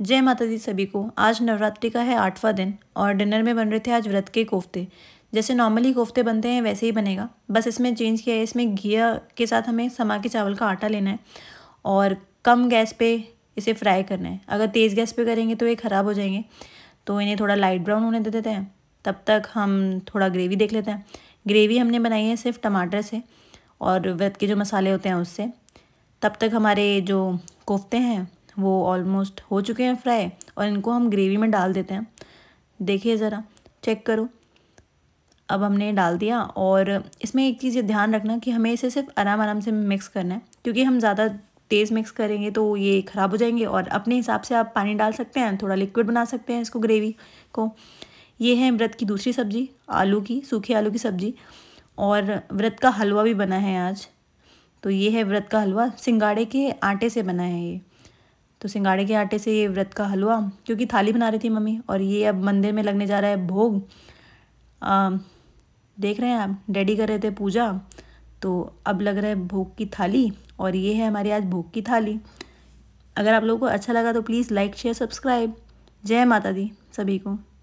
जय माता दी सभी को आज नवरात्रि का है आठवां दिन और डिनर में बन रहे थे आज व्रत के कोफ्ते जैसे नॉर्मली कोफ्ते बनते हैं वैसे ही बनेगा बस इसमें चेंज किया है इसमें घिया के साथ हमें समा के चावल का आटा लेना है और कम गैस पे इसे फ्राई करना है अगर तेज़ गैस पे करेंगे तो ये ख़राब हो जाएंगे तो इन्हें थोड़ा लाइट ब्राउन होने दे देते हैं तब तक हम थोड़ा ग्रेवी देख लेते हैं ग्रेवी हमने बनाई है सिर्फ टमाटर से और व्रत के जो मसाले होते हैं उससे तब तक हमारे जो कोफ्ते हैं वो ऑलमोस्ट हो चुके हैं फ्राई और इनको हम ग्रेवी में डाल देते हैं देखिए ज़रा चेक करो अब हमने डाल दिया और इसमें एक चीज़ ये ध्यान रखना कि हमें इसे सिर्फ आराम आराम से मिक्स करना है क्योंकि हम ज़्यादा तेज़ मिक्स करेंगे तो ये ख़राब हो जाएंगे और अपने हिसाब से आप पानी डाल सकते हैं थोड़ा लिक्विड बना सकते हैं इसको ग्रेवी को ये है व्रत की दूसरी सब्ज़ी आलू की सूखे आलू की सब्ज़ी और व्रत का हलवा भी बना है आज तो ये है व्रत का हलवा सिंगाड़े के आटे से बना है ये तो सिंगाड़े के आटे से ये व्रत का हलवा क्योंकि थाली बना रही थी मम्मी और ये अब मंदिर में लगने जा रहा है भोग आ, देख रहे हैं आप डैडी कर रहे थे पूजा तो अब लग रहा है भोग की थाली और ये है हमारी आज भोग की थाली अगर आप लोगों को अच्छा लगा तो प्लीज़ लाइक शेयर सब्सक्राइब जय माता दी सभी को